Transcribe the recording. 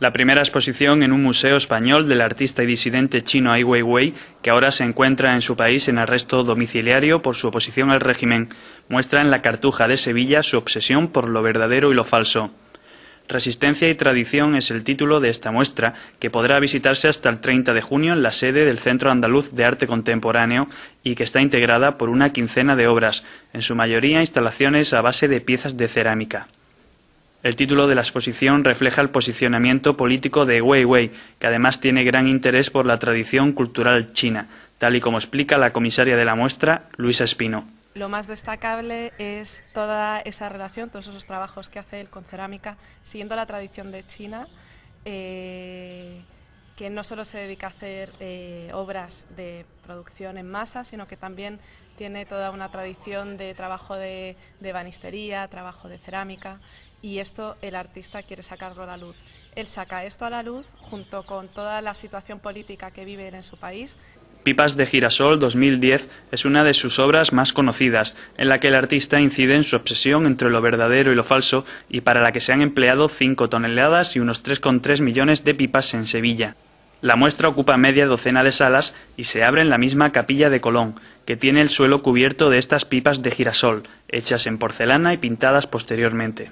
la primera exposición en un museo español del artista y disidente chino Ai Weiwei, que ahora se encuentra en su país en arresto domiciliario por su oposición al régimen, muestra en la Cartuja de Sevilla su obsesión por lo verdadero y lo falso. Resistencia y Tradición es el título de esta muestra, que podrá visitarse hasta el 30 de junio en la sede del Centro Andaluz de Arte Contemporáneo y que está integrada por una quincena de obras, en su mayoría instalaciones a base de piezas de cerámica. El título de la exposición refleja el posicionamiento político de Wei que además tiene gran interés por la tradición cultural china, tal y como explica la comisaria de la muestra, Luisa Espino. Lo más destacable es toda esa relación, todos esos trabajos que hace él con cerámica, siguiendo la tradición de China. Eh, que no solo se dedica a hacer eh, obras de producción en masa, sino que también tiene toda una tradición de trabajo de, de banistería, trabajo de cerámica, y esto el artista quiere sacarlo a la luz. Él saca esto a la luz junto con toda la situación política que vive en su país, Pipas de Girasol 2010 es una de sus obras más conocidas, en la que el artista incide en su obsesión entre lo verdadero y lo falso, y para la que se han empleado 5 toneladas y unos 3,3 millones de pipas en Sevilla. La muestra ocupa media docena de salas y se abre en la misma capilla de Colón, que tiene el suelo cubierto de estas pipas de girasol, hechas en porcelana y pintadas posteriormente.